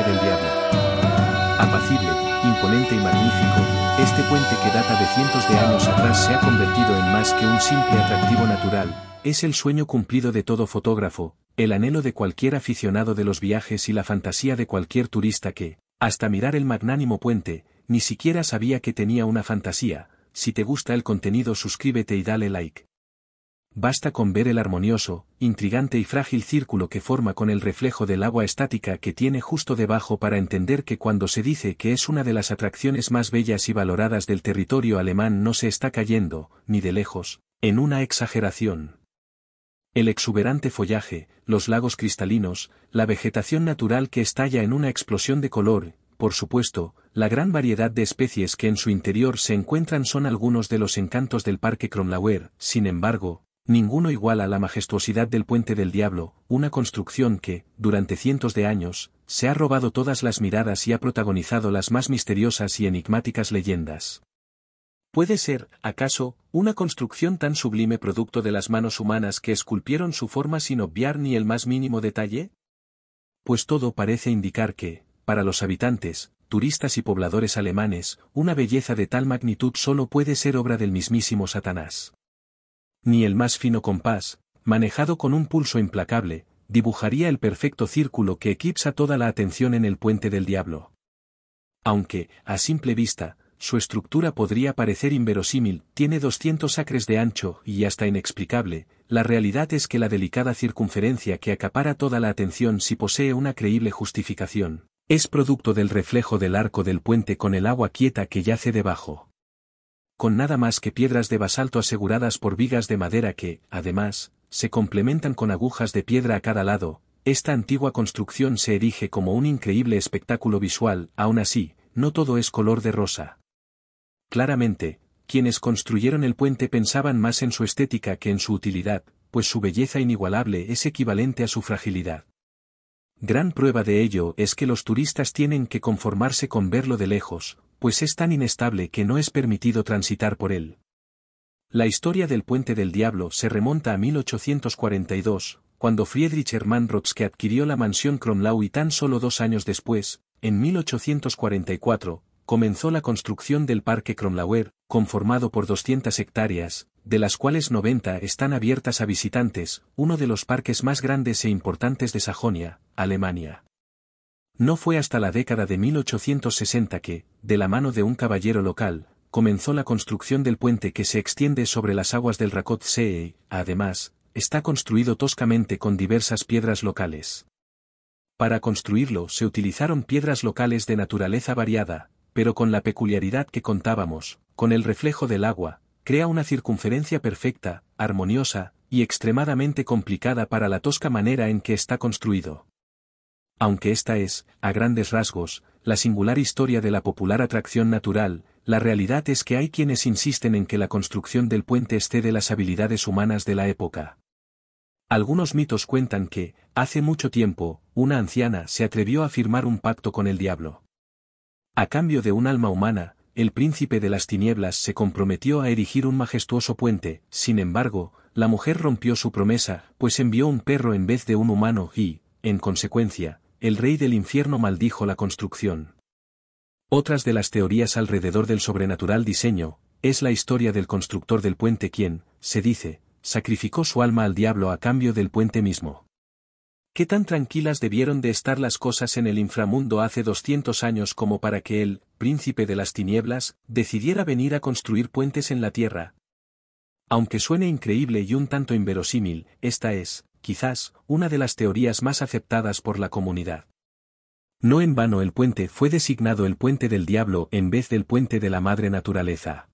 del diablo. Apacible, imponente y magnífico, este puente que data de cientos de años atrás se ha convertido en más que un simple atractivo natural, es el sueño cumplido de todo fotógrafo, el anhelo de cualquier aficionado de los viajes y la fantasía de cualquier turista que, hasta mirar el magnánimo puente, ni siquiera sabía que tenía una fantasía, si te gusta el contenido suscríbete y dale like basta con ver el armonioso, intrigante y frágil círculo que forma con el reflejo del agua estática que tiene justo debajo para entender que cuando se dice que es una de las atracciones más bellas y valoradas del territorio alemán no se está cayendo, ni de lejos, en una exageración. El exuberante follaje, los lagos cristalinos, la vegetación natural que estalla en una explosión de color, por supuesto, la gran variedad de especies que en su interior se encuentran son algunos de los encantos del Parque Kromlauer, sin embargo, Ninguno iguala la majestuosidad del Puente del Diablo, una construcción que, durante cientos de años, se ha robado todas las miradas y ha protagonizado las más misteriosas y enigmáticas leyendas. ¿Puede ser, acaso, una construcción tan sublime producto de las manos humanas que esculpieron su forma sin obviar ni el más mínimo detalle? Pues todo parece indicar que, para los habitantes, turistas y pobladores alemanes, una belleza de tal magnitud solo puede ser obra del mismísimo Satanás. Ni el más fino compás, manejado con un pulso implacable, dibujaría el perfecto círculo que eclipsa toda la atención en el puente del diablo. Aunque, a simple vista, su estructura podría parecer inverosímil, tiene 200 acres de ancho y hasta inexplicable, la realidad es que la delicada circunferencia que acapara toda la atención si posee una creíble justificación, es producto del reflejo del arco del puente con el agua quieta que yace debajo con nada más que piedras de basalto aseguradas por vigas de madera que, además, se complementan con agujas de piedra a cada lado, esta antigua construcción se erige como un increíble espectáculo visual, aún así, no todo es color de rosa. Claramente, quienes construyeron el puente pensaban más en su estética que en su utilidad, pues su belleza inigualable es equivalente a su fragilidad. Gran prueba de ello es que los turistas tienen que conformarse con verlo de lejos, pues es tan inestable que no es permitido transitar por él. La historia del Puente del Diablo se remonta a 1842, cuando Friedrich Hermann Rotzke adquirió la mansión Kromlau y tan solo dos años después, en 1844, comenzó la construcción del Parque Cromlauer, conformado por 200 hectáreas, de las cuales 90 están abiertas a visitantes, uno de los parques más grandes e importantes de Sajonia, Alemania. No fue hasta la década de 1860 que, de la mano de un caballero local, comenzó la construcción del puente que se extiende sobre las aguas del Rakot e, además, está construido toscamente con diversas piedras locales. Para construirlo se utilizaron piedras locales de naturaleza variada, pero con la peculiaridad que contábamos, con el reflejo del agua, crea una circunferencia perfecta, armoniosa, y extremadamente complicada para la tosca manera en que está construido. Aunque esta es, a grandes rasgos, la singular historia de la popular atracción natural, la realidad es que hay quienes insisten en que la construcción del puente esté de las habilidades humanas de la época. Algunos mitos cuentan que, hace mucho tiempo, una anciana se atrevió a firmar un pacto con el diablo. A cambio de un alma humana, el príncipe de las tinieblas se comprometió a erigir un majestuoso puente, sin embargo, la mujer rompió su promesa, pues envió un perro en vez de un humano y, en consecuencia, el rey del infierno maldijo la construcción. Otras de las teorías alrededor del sobrenatural diseño, es la historia del constructor del puente quien, se dice, sacrificó su alma al diablo a cambio del puente mismo. ¿Qué tan tranquilas debieron de estar las cosas en el inframundo hace 200 años como para que él, príncipe de las tinieblas, decidiera venir a construir puentes en la tierra? Aunque suene increíble y un tanto inverosímil, esta es, quizás, una de las teorías más aceptadas por la comunidad. No en vano el puente fue designado el puente del diablo en vez del puente de la madre naturaleza.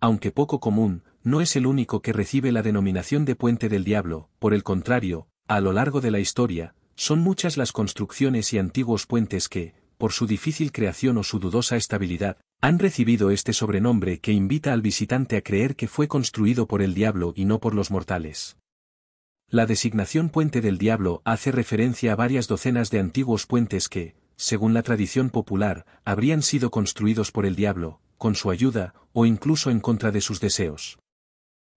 Aunque poco común, no es el único que recibe la denominación de puente del diablo, por el contrario, a lo largo de la historia, son muchas las construcciones y antiguos puentes que, por su difícil creación o su dudosa estabilidad, han recibido este sobrenombre que invita al visitante a creer que fue construido por el diablo y no por los mortales. La designación puente del diablo hace referencia a varias docenas de antiguos puentes que, según la tradición popular, habrían sido construidos por el diablo, con su ayuda, o incluso en contra de sus deseos.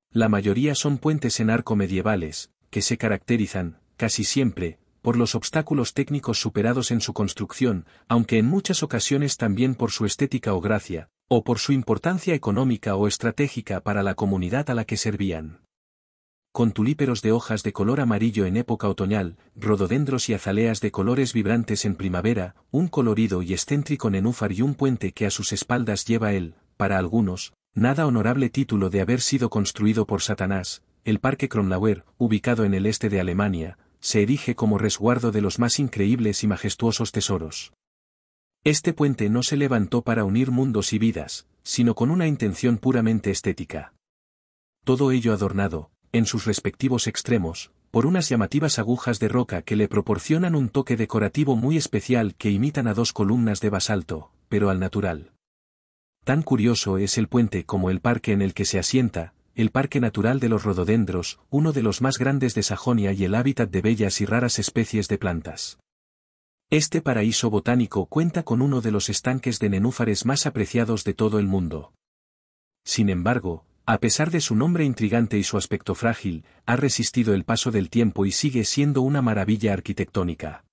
La mayoría son puentes en arco medievales, que se caracterizan, casi siempre, por los obstáculos técnicos superados en su construcción, aunque en muchas ocasiones también por su estética o gracia, o por su importancia económica o estratégica para la comunidad a la que servían con tulíperos de hojas de color amarillo en época otoñal, rododendros y azaleas de colores vibrantes en primavera, un colorido y excéntrico nenúfar y un puente que a sus espaldas lleva el, para algunos, nada honorable título de haber sido construido por Satanás, el Parque Kronlauer, ubicado en el este de Alemania, se erige como resguardo de los más increíbles y majestuosos tesoros. Este puente no se levantó para unir mundos y vidas, sino con una intención puramente estética. Todo ello adornado, en sus respectivos extremos, por unas llamativas agujas de roca que le proporcionan un toque decorativo muy especial que imitan a dos columnas de basalto, pero al natural. Tan curioso es el puente como el parque en el que se asienta, el Parque Natural de los Rododendros, uno de los más grandes de Sajonia y el hábitat de bellas y raras especies de plantas. Este paraíso botánico cuenta con uno de los estanques de nenúfares más apreciados de todo el mundo. Sin embargo, a pesar de su nombre intrigante y su aspecto frágil, ha resistido el paso del tiempo y sigue siendo una maravilla arquitectónica.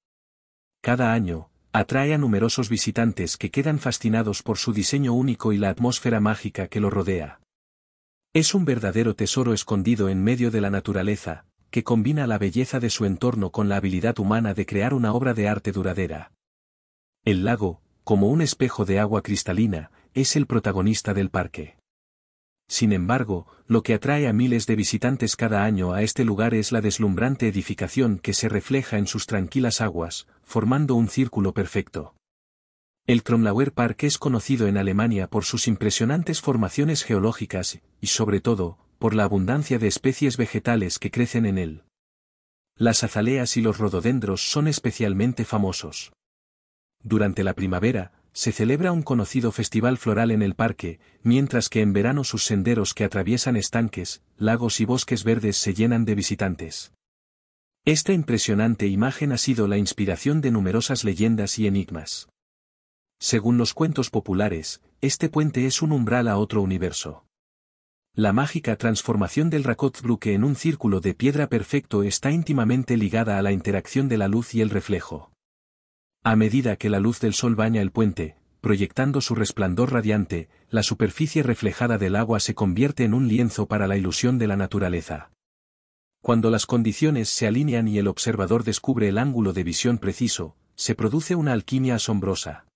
Cada año, atrae a numerosos visitantes que quedan fascinados por su diseño único y la atmósfera mágica que lo rodea. Es un verdadero tesoro escondido en medio de la naturaleza, que combina la belleza de su entorno con la habilidad humana de crear una obra de arte duradera. El lago, como un espejo de agua cristalina, es el protagonista del parque. Sin embargo, lo que atrae a miles de visitantes cada año a este lugar es la deslumbrante edificación que se refleja en sus tranquilas aguas, formando un círculo perfecto. El Tromlauer Park es conocido en Alemania por sus impresionantes formaciones geológicas, y sobre todo, por la abundancia de especies vegetales que crecen en él. Las azaleas y los rododendros son especialmente famosos. Durante la primavera, se celebra un conocido festival floral en el parque, mientras que en verano sus senderos que atraviesan estanques, lagos y bosques verdes se llenan de visitantes. Esta impresionante imagen ha sido la inspiración de numerosas leyendas y enigmas. Según los cuentos populares, este puente es un umbral a otro universo. La mágica transformación del que en un círculo de piedra perfecto está íntimamente ligada a la interacción de la luz y el reflejo. A medida que la luz del sol baña el puente, proyectando su resplandor radiante, la superficie reflejada del agua se convierte en un lienzo para la ilusión de la naturaleza. Cuando las condiciones se alinean y el observador descubre el ángulo de visión preciso, se produce una alquimia asombrosa.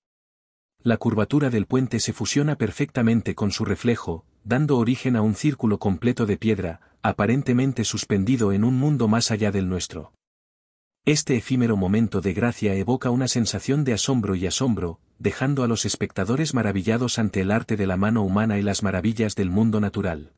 La curvatura del puente se fusiona perfectamente con su reflejo, dando origen a un círculo completo de piedra, aparentemente suspendido en un mundo más allá del nuestro. Este efímero momento de gracia evoca una sensación de asombro y asombro, dejando a los espectadores maravillados ante el arte de la mano humana y las maravillas del mundo natural.